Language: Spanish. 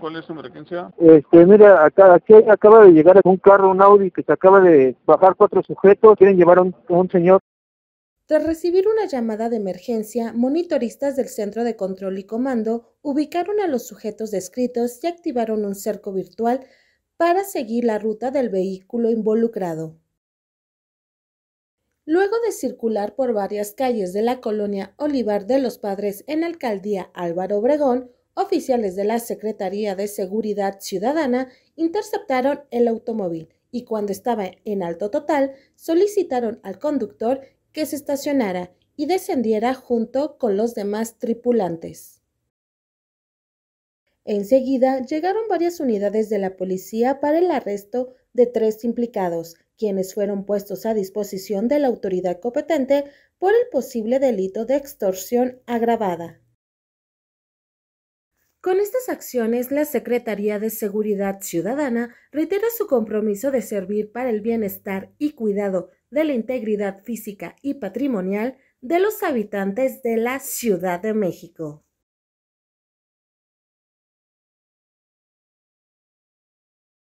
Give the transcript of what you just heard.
¿cuál es su emergencia? Este, mira, acá, acaba de llegar un carro, un Audi, que se acaba de bajar cuatro sujetos, quieren llevar a un, señor. Tras recibir una llamada de emergencia, monitoristas del Centro de Control y Comando ubicaron a los sujetos descritos y activaron un cerco virtual para seguir la ruta del vehículo involucrado. Luego de circular por varias calles de la colonia Olivar de los Padres en alcaldía Álvaro Obregón, oficiales de la Secretaría de Seguridad Ciudadana interceptaron el automóvil y cuando estaba en alto total solicitaron al conductor que se estacionara y descendiera junto con los demás tripulantes. Enseguida llegaron varias unidades de la policía para el arresto de tres implicados, quienes fueron puestos a disposición de la autoridad competente por el posible delito de extorsión agravada. Con estas acciones, la Secretaría de Seguridad Ciudadana reitera su compromiso de servir para el bienestar y cuidado de la integridad física y patrimonial de los habitantes de la Ciudad de México.